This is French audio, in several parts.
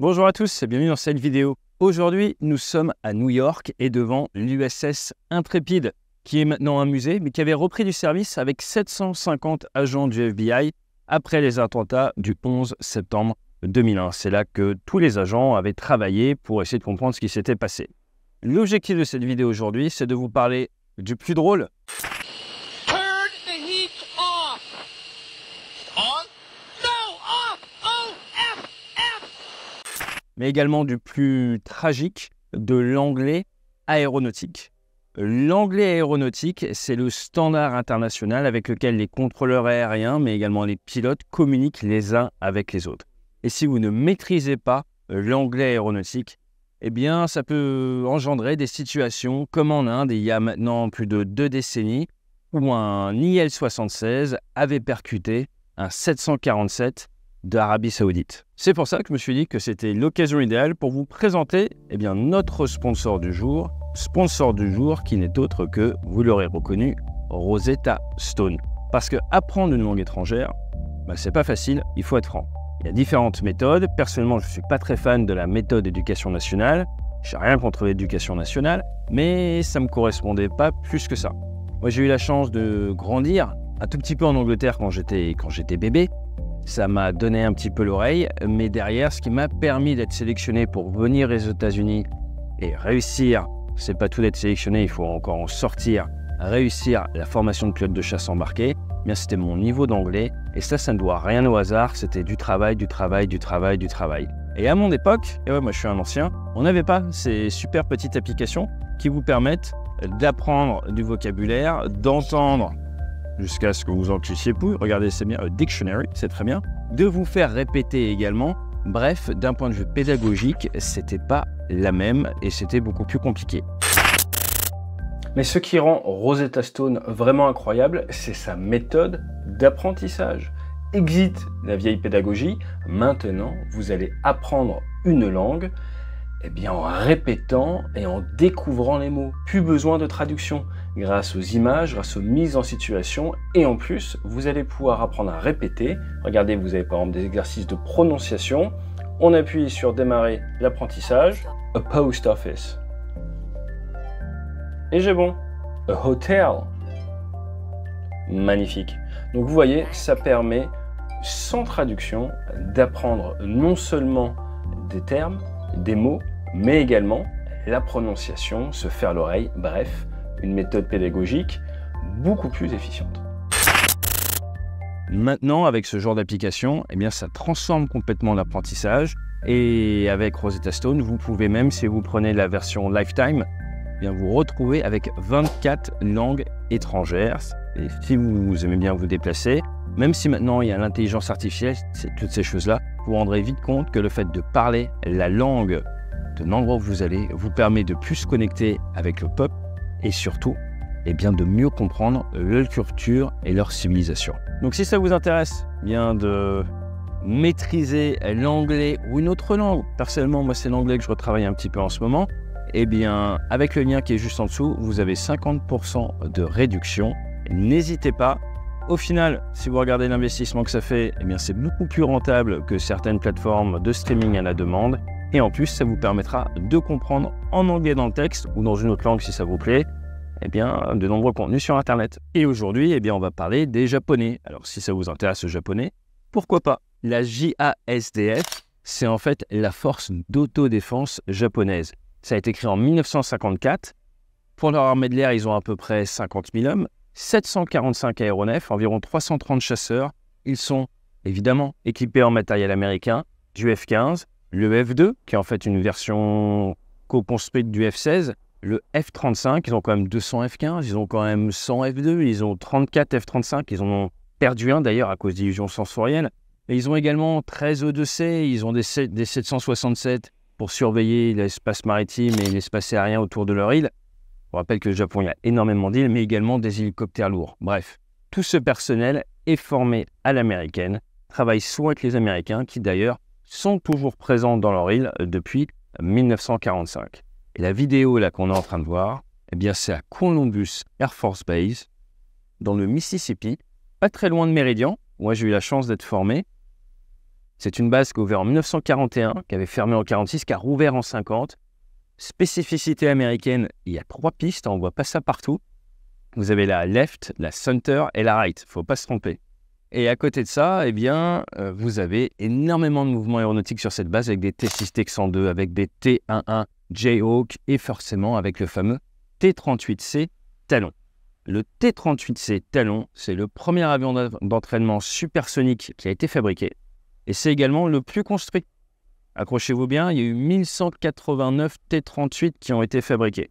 Bonjour à tous et bienvenue dans cette vidéo. Aujourd'hui, nous sommes à New York et devant l'USS Intrépide, qui est maintenant un musée, mais qui avait repris du service avec 750 agents du FBI après les attentats du 11 septembre 2001. C'est là que tous les agents avaient travaillé pour essayer de comprendre ce qui s'était passé. L'objectif de cette vidéo aujourd'hui, c'est de vous parler du plus drôle, mais également du plus tragique, de l'anglais aéronautique. L'anglais aéronautique, c'est le standard international avec lequel les contrôleurs aériens, mais également les pilotes, communiquent les uns avec les autres. Et si vous ne maîtrisez pas l'anglais aéronautique, eh bien, ça peut engendrer des situations comme en Inde, il y a maintenant plus de deux décennies, où un IL-76 avait percuté un 747 d'Arabie Saoudite. C'est pour ça que je me suis dit que c'était l'occasion idéale pour vous présenter eh bien, notre sponsor du jour, sponsor du jour qui n'est autre que, vous l'aurez reconnu, Rosetta Stone. Parce que apprendre une langue étrangère, bah, c'est pas facile, il faut être franc. Il y a différentes méthodes. Personnellement, je ne suis pas très fan de la méthode éducation nationale. J'ai rien contre l'éducation nationale, mais ça ne me correspondait pas plus que ça. Moi, j'ai eu la chance de grandir un tout petit peu en Angleterre quand j'étais, quand j'étais bébé, ça m'a donné un petit peu l'oreille, mais derrière, ce qui m'a permis d'être sélectionné pour venir aux États-Unis et réussir, c'est pas tout d'être sélectionné, il faut encore en sortir, réussir la formation de pilote de chasse embarqué, eh bien c'était mon niveau d'anglais, et ça, ça ne doit rien au hasard, c'était du travail, du travail, du travail, du travail. Et à mon époque, et moi je suis un ancien, on n'avait pas ces super petites applications qui vous permettent d'apprendre du vocabulaire, d'entendre jusqu'à ce que vous en puissiez plus. Regardez, c'est bien euh, dictionary, c'est très bien. De vous faire répéter également. Bref, d'un point de vue pédagogique, c'était pas la même et c'était beaucoup plus compliqué. Mais ce qui rend Rosetta Stone vraiment incroyable, c'est sa méthode d'apprentissage. Exit la vieille pédagogie, maintenant vous allez apprendre une langue eh bien, en répétant et en découvrant les mots. Plus besoin de traduction grâce aux images, grâce aux mises en situation. Et en plus, vous allez pouvoir apprendre à répéter. Regardez, vous avez par exemple des exercices de prononciation. On appuie sur démarrer l'apprentissage. A post office. Et j'ai bon. A hotel. Magnifique. Donc vous voyez, ça permet sans traduction d'apprendre non seulement des termes, des mots, mais également la prononciation, se faire l'oreille, bref, une méthode pédagogique beaucoup plus efficiente. Maintenant, avec ce genre d'application, eh bien, ça transforme complètement l'apprentissage. Et avec Rosetta Stone, vous pouvez même, si vous prenez la version Lifetime, eh bien, vous retrouver avec 24 langues étrangères. Et si vous aimez bien vous déplacer, même si maintenant il y a l'intelligence artificielle, toutes ces choses-là, vous vous rendrez vite compte que le fait de parler la langue de l'endroit où vous allez vous permet de plus se connecter avec le peuple et surtout eh bien, de mieux comprendre leur culture et leur civilisation. Donc si ça vous intéresse eh bien de maîtriser l'anglais ou une autre langue, personnellement moi c'est l'anglais que je retravaille un petit peu en ce moment, et eh bien avec le lien qui est juste en dessous, vous avez 50% de réduction. N'hésitez pas. Au final, si vous regardez l'investissement que ça fait, bien c'est beaucoup plus rentable que certaines plateformes de streaming à la demande. Et en plus, ça vous permettra de comprendre en anglais dans le texte ou dans une autre langue si ça vous plaît, eh bien, de nombreux contenus sur Internet. Et aujourd'hui, eh bien, on va parler des japonais. Alors, si ça vous intéresse le japonais, pourquoi pas La JASDF, c'est en fait la force d'autodéfense japonaise. Ça a été créé en 1954. Pour leur armée de l'air, ils ont à peu près 50 000 hommes, 745 aéronefs, environ 330 chasseurs. Ils sont évidemment équipés en matériel américain, du F-15, le F2, qui est en fait une version co-construite du F16, le F35, ils ont quand même 200 F15, ils ont quand même 100 F2, ils ont 34 F35, ils en ont perdu un d'ailleurs à cause d'illusions sensorielles. Et ils ont également 13 E2C, ils ont des, 767 pour surveiller l'espace maritime et l'espace aérien autour de leur île. On rappelle que le Japon, il y a énormément d'îles, mais également des hélicoptères lourds. Bref, tout ce personnel est formé à l'américaine, travaille soit avec les Américains, qui d'ailleurs sont toujours présents dans leur île euh, depuis 1945. Et la vidéo là qu'on est en train de voir, eh bien c'est à Columbus Air Force Base, dans le Mississippi, pas très loin de Méridian. Moi j'ai eu la chance d'être formé. C'est une base qui a ouvert en 1941, qui avait fermé en 46, qui a rouvert en 50. Spécificité américaine, il y a trois pistes, on voit pas ça partout. Vous avez la left, la center et la right, faut pas se tromper. Et à côté de ça, eh bien, euh, vous avez énormément de mouvements aéronautiques sur cette base avec des T6, T102, avec des T11, Jayhawk et forcément avec le fameux T38C Talon. Le T38C Talon, c'est le premier avion d'entraînement supersonique qui a été fabriqué et c'est également le plus construit. Accrochez-vous bien, il y a eu 1189 T38 qui ont été fabriqués.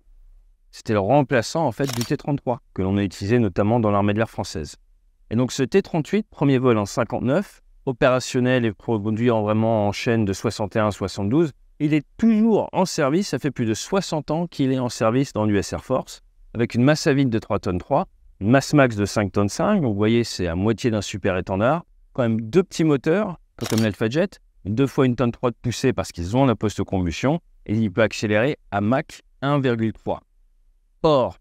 C'était le remplaçant en fait du T33 que l'on a utilisé notamment dans l'armée de l'air française. Et donc ce T-38, premier vol en 59, opérationnel et produit en vraiment en chaîne de 61 72, il est toujours en service, ça fait plus de 60 ans qu'il est en service dans l'US Air Force, avec une masse à vide de 3 tonnes 3, une masse max de 5 tonnes 5, vous voyez c'est à moitié d'un super étendard, quand même deux petits moteurs, comme l'Alpha Jet, deux fois une tonne 3 de poussée parce qu'ils ont la post-combustion, et il peut accélérer à Mach 1,3. Or,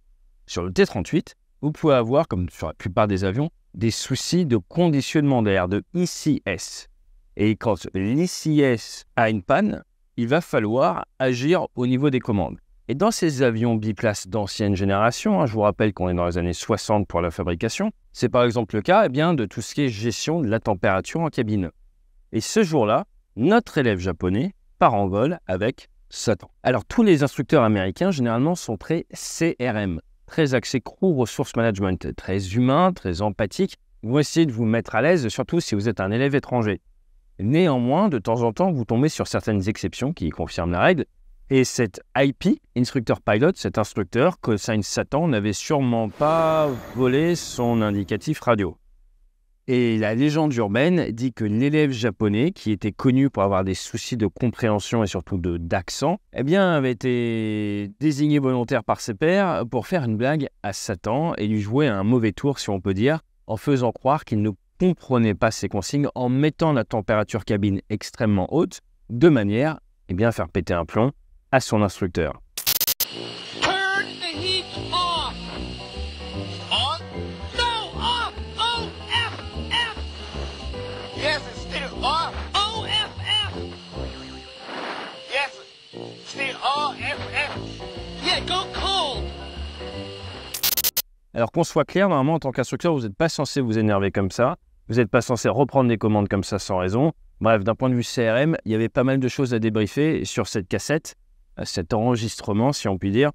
sur le T-38, vous pouvez avoir, comme sur la plupart des avions, des soucis de conditionnement d'air, de ICS. Et quand l'ICS a une panne, il va falloir agir au niveau des commandes. Et dans ces avions biplaces d'ancienne génération, hein, je vous rappelle qu'on est dans les années 60 pour la fabrication, c'est par exemple le cas eh bien, de tout ce qui est gestion de la température en cabine. Et ce jour-là, notre élève japonais part en vol avec Satan. Alors tous les instructeurs américains généralement sont prêts CRM, très axé crew ressources management, très humain, très empathique. Vous essayez de vous mettre à l'aise, surtout si vous êtes un élève étranger. Néanmoins, de temps en temps, vous tombez sur certaines exceptions qui confirment la règle. Et cet IP, instructeur pilot, cet instructeur que Satan n'avait sûrement pas volé son indicatif radio. Et la légende urbaine dit que l'élève japonais, qui était connu pour avoir des soucis de compréhension et surtout de d'accent, eh bien, avait été désigné volontaire par ses pairs pour faire une blague à Satan et lui jouer un mauvais tour, si on peut dire, en faisant croire qu'il ne comprenait pas ses consignes, en mettant la température cabine extrêmement haute, de manière, eh bien, à faire péter un plomb à son instructeur. Alors qu'on soit clair, normalement, en tant qu'instructeur, vous n'êtes pas censé vous énerver comme ça. Vous n'êtes pas censé reprendre des commandes comme ça sans raison. Bref, d'un point de vue CRM, il y avait pas mal de choses à débriefer sur cette cassette, euh, cet enregistrement, si on peut dire.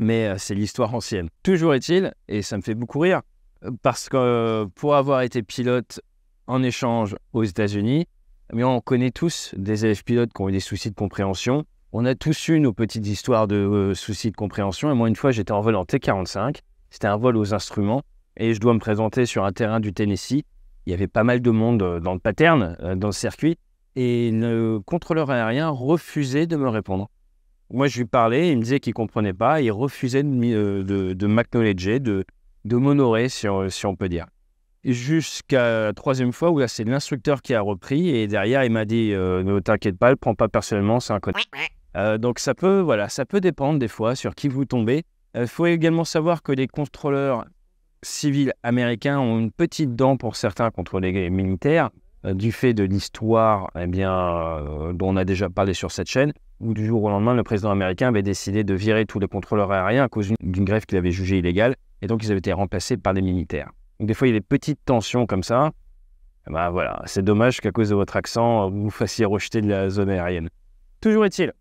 Mais euh, c'est l'histoire ancienne. Toujours est-il, et ça me fait beaucoup rire, euh, parce que pour avoir été pilote en échange aux États-Unis, mais eh on connaît tous des élèves pilotes qui ont eu des soucis de compréhension. On a tous eu nos petites histoires de soucis de compréhension. Et moi, une fois, j'étais en vol en T45 c'était un vol aux instruments et je dois me présenter sur un terrain du Tennessee. Il y avait pas mal de monde euh, dans le pattern, euh, dans le circuit, et le contrôleur aérien refusait de me répondre. Moi, je lui parlais, il me disait qu'il ne comprenait pas, il refusait euh, de, de m'acknowledger, de, de m'honorer, si, on peut dire. Jusqu'à la troisième fois où là, c'est l'instructeur qui a repris, et derrière, il m'a dit Ne t'inquiète pas, ne prends pas personnellement, c'est un connard. donc, ça peut, voilà, ça peut dépendre des fois sur qui vous tombez. Il euh, faut également savoir que les contrôleurs civils américains ont une petite dent pour certains contre les militaires, euh, du fait de l'histoire eh bien, euh, dont on a déjà parlé sur cette chaîne, où du jour au lendemain, le président américain avait décidé de virer tous les contrôleurs aériens à cause d'une grève qu'il avait jugée illégale, et donc ils avaient été remplacés par des militaires. Donc des fois, il y a des petites tensions comme ça. Bah voilà, c'est dommage qu'à cause de votre accent, vous vous fassiez rejeter de la zone aérienne. Toujours est-il,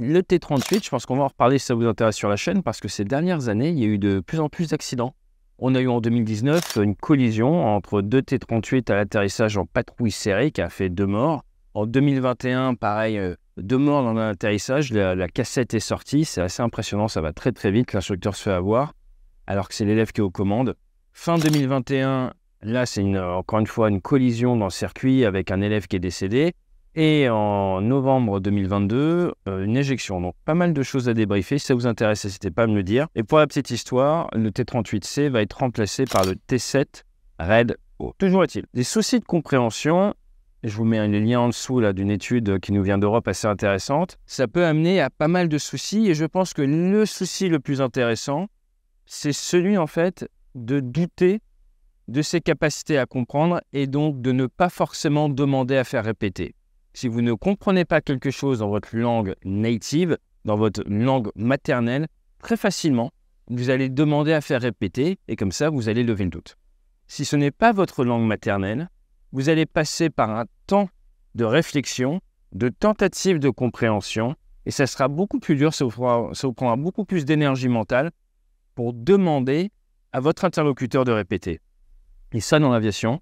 le T38, je pense qu'on va en reparler si ça vous intéresse sur la chaîne, parce que ces dernières années, il y a eu de plus en plus d'accidents. On a eu en 2019 une collision entre deux T38 à l'atterrissage en patrouille serrée qui a fait deux morts. En 2021, pareil, euh, deux morts dans un atterrissage. La, cassette est sortie, c'est assez impressionnant, ça va très très vite. L'instructeur se fait avoir, alors que c'est l'élève qui est aux commandes. Fin 2021, là, c'est encore une fois une collision dans le circuit avec un élève qui est décédé. Et en novembre 2022, euh, une éjection. Donc pas mal de choses à débriefer. Si ça vous intéresse, n'hésitez pas à me le dire. Et pour la petite histoire, le T38C va être remplacé par le T7 Red O. Toujours est-il. Des soucis de compréhension. Je vous mets les lien en dessous d'une étude qui nous vient d'Europe assez intéressante. Ça peut amener à pas mal de soucis et je pense que le souci le plus intéressant, c'est celui en fait de douter de ses capacités à comprendre et donc de ne pas forcément demander à faire répéter si vous ne comprenez pas quelque chose dans votre langue native, dans votre langue maternelle, très facilement, vous allez demander à faire répéter et comme ça, vous allez lever le doute. Si ce n'est pas votre langue maternelle, vous allez passer par un temps de réflexion, de tentative de compréhension et ça sera beaucoup plus dur, ça vous prendra, beaucoup plus d'énergie mentale pour demander à votre interlocuteur de répéter. Et ça, dans l'aviation,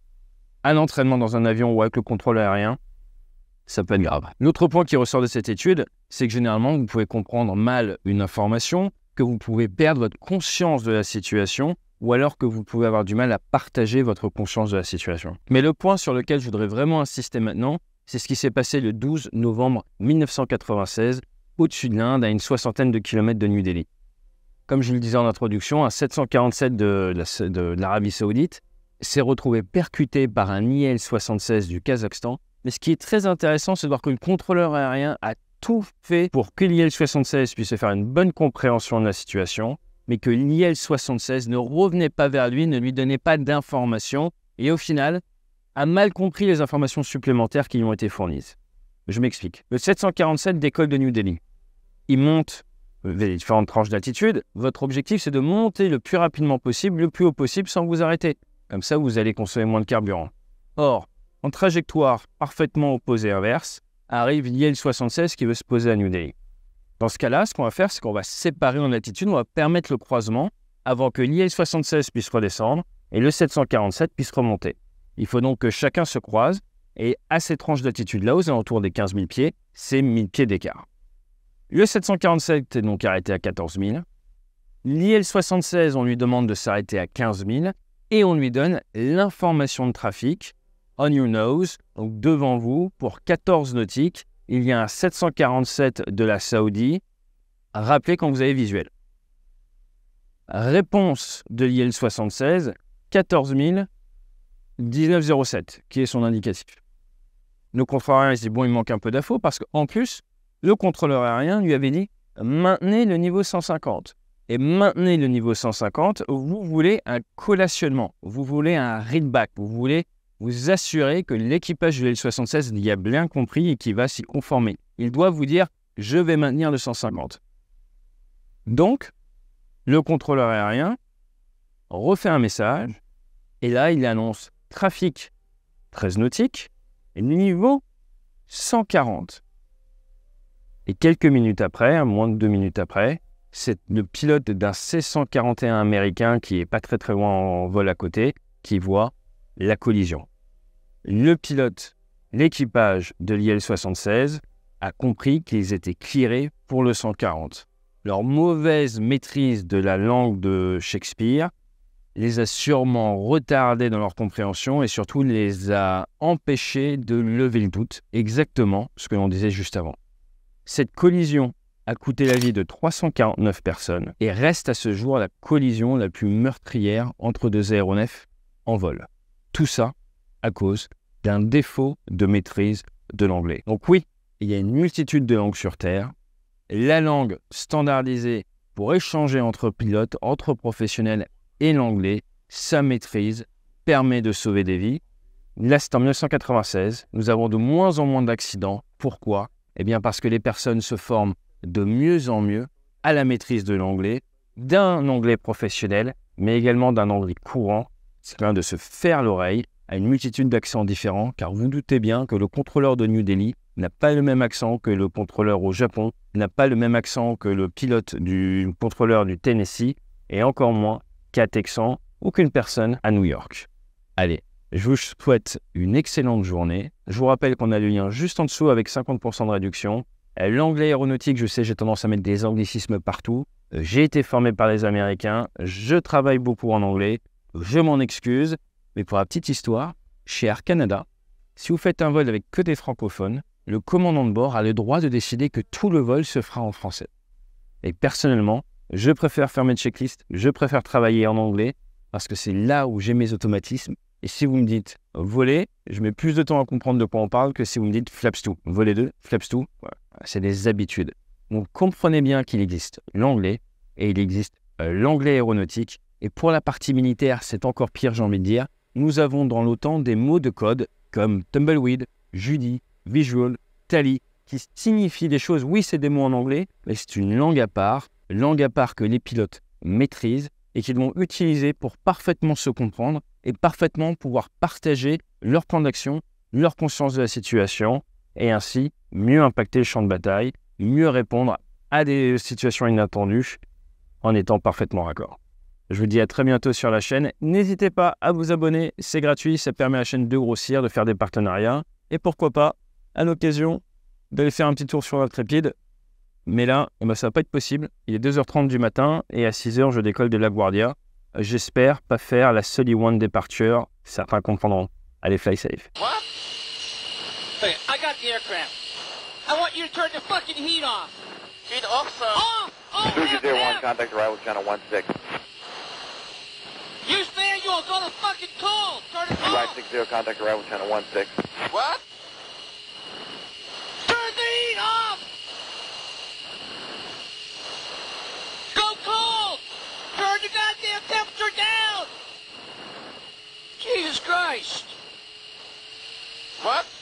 un entraînement dans un avion ou avec le contrôle aérien, ça peut être grave. L'autre point qui ressort de cette étude, c'est que généralement, vous pouvez comprendre mal une information, que vous pouvez perdre votre conscience de la situation, ou alors que vous pouvez avoir du mal à partager votre conscience de la situation. Mais le point sur lequel je voudrais vraiment insister maintenant, c'est ce qui s'est passé le 12 novembre 1996, au-dessus de l'Inde, à une soixantaine de kilomètres de New Delhi. Comme je le disais en introduction, un 747 de, de, de l'Arabie saoudite, s'est retrouvé percuté par un IL-76 du Kazakhstan mais ce qui est très intéressant, c'est de voir que le contrôleur aérien a tout fait pour que l'IL-76 puisse faire une bonne compréhension de la situation, mais que l'IL-76 ne revenait pas vers lui, ne lui donnait pas d'informations, et au final, a mal compris les informations supplémentaires qui lui ont été fournies. Je m'explique. Le 747 décolle de New Delhi. Il monte euh, les différentes tranches d'altitude. Votre objectif, c'est de monter le plus rapidement possible, le plus haut possible, sans vous arrêter. Comme ça, vous allez consommer moins de carburant. Or, en trajectoire parfaitement opposée inverse, arrive lil 76 qui veut se poser à New Delhi. Dans ce cas-là, ce qu'on va faire, c'est qu'on va séparer en latitude, on va permettre le croisement avant que l'IL 76 puisse redescendre et le 747 puisse remonter. Il faut donc que chacun se croise et à cette tranche d'altitude-là, aux alentours des 15 000 pieds, c'est 1000 pieds d'écart. Le 747 est donc arrêté à 14 000. L'IL 76, on lui demande de s'arrêter à 15 000 et on lui donne l'information de trafic on your nose, donc devant vous, pour 14 nautiques. Il y a un 747 de la Saudi. Rappelez quand vous avez visuel. Réponse de l'IL 76, 14 1907, qui est son indicatif. Le contrôleur aérien dit Bon, il manque un peu d'infos parce qu'en plus, le contrôleur aérien lui avait dit Maintenez le niveau 150. Et maintenez le niveau 150, vous voulez un collationnement, vous voulez un readback, vous voulez vous assurez que l'équipage du l 76 y a bien compris et qu'il va s'y conformer. Il doit vous dire je vais maintenir le 150. Donc, le contrôleur aérien refait un message et là, il annonce trafic 13 nautiques, et niveau 140. Et quelques minutes après, moins de deux minutes après, c'est le pilote d'un C-141 américain qui est pas très très loin en vol à côté qui voit la collision. Le pilote, l'équipage de l'IL-76 a compris qu'ils étaient clearés pour le 140. Leur mauvaise maîtrise de la langue de Shakespeare les a sûrement retardés dans leur compréhension et surtout les a empêchés de lever le doute, exactement ce que l'on disait juste avant. Cette collision a coûté la vie de 349 personnes et reste à ce jour la collision la plus meurtrière entre deux aéronefs en vol. Tout ça à cause d'un défaut de maîtrise de l'anglais. Donc oui, il y a une multitude de langues sur Terre. La langue standardisée pour échanger entre pilotes, entre professionnels et l'anglais, sa maîtrise permet de sauver des vies. Là, c'est en 1996. Nous avons de moins en moins d'accidents. Pourquoi Eh bien parce que les personnes se forment de mieux en mieux à la maîtrise de l'anglais, d'un anglais professionnel, mais également d'un anglais courant c'est de se faire l'oreille à une multitude d'accents différents, car vous doutez bien que le contrôleur de New Delhi n'a pas le même accent que le contrôleur au Japon, n'a pas le même accent que le pilote du contrôleur du Tennessee, et encore moins qu'à Texan ou qu'une personne à New York. Allez, je vous souhaite une excellente journée. Je vous rappelle qu'on a le lien juste en dessous avec 50% de réduction. Euh, l'anglais aéronautique, je sais, j'ai tendance à mettre des anglicismes partout. Euh, j'ai été formé par les Américains. Je travaille beaucoup en anglais. Je m'en excuse, mais pour la petite histoire, chez Air Canada, si vous faites un vol avec que des francophones, le commandant de bord a le droit de décider que tout le vol se fera en français. Et personnellement, je préfère faire mes checklists, je préfère travailler en anglais, parce que c'est là où j'ai mes automatismes. Et si vous me dites voler, je mets plus de temps à comprendre de quoi on parle que si vous me dites flaps tout. Voler deux, flaps tout, c'est des habitudes. Vous comprenez bien qu'il existe l'anglais et il existe euh, l'anglais aéronautique et pour la partie militaire, c'est encore pire, j'ai envie de dire. Nous avons dans l'OTAN des mots de code comme Tumbleweed, Judy, Visual, Tally, qui signifient des choses. Oui, c'est des mots en anglais, mais c'est une langue à part, langue à part que les pilotes maîtrisent et qu'ils vont utiliser pour parfaitement se comprendre et parfaitement pouvoir partager leur plan d'action, leur conscience de la situation et ainsi mieux impacter le champ de bataille, mieux répondre à des situations inattendues en étant parfaitement raccord. Je vous dis à très bientôt sur la chaîne. N'hésitez pas à vous abonner, c'est gratuit, ça permet à la chaîne de grossir, de faire des partenariats. Et pourquoi pas, à l'occasion, d'aller faire un petit tour sur notre Mais là, ça eh ne ben, ça va pas être possible. Il est 2h30 du matin et à 6h, je décolle de La Guardia. J'espère pas faire la Sully One Departure. Certains comprendront. Allez, fly safe. What? I got the aircraft. I want you to turn the fucking heat off. Heat off, call. Go to fucking call. Start it off. 560, contact arrival channel six. What? Turn the heat off! Go cold! Turn the goddamn temperature down! Jesus Christ! What?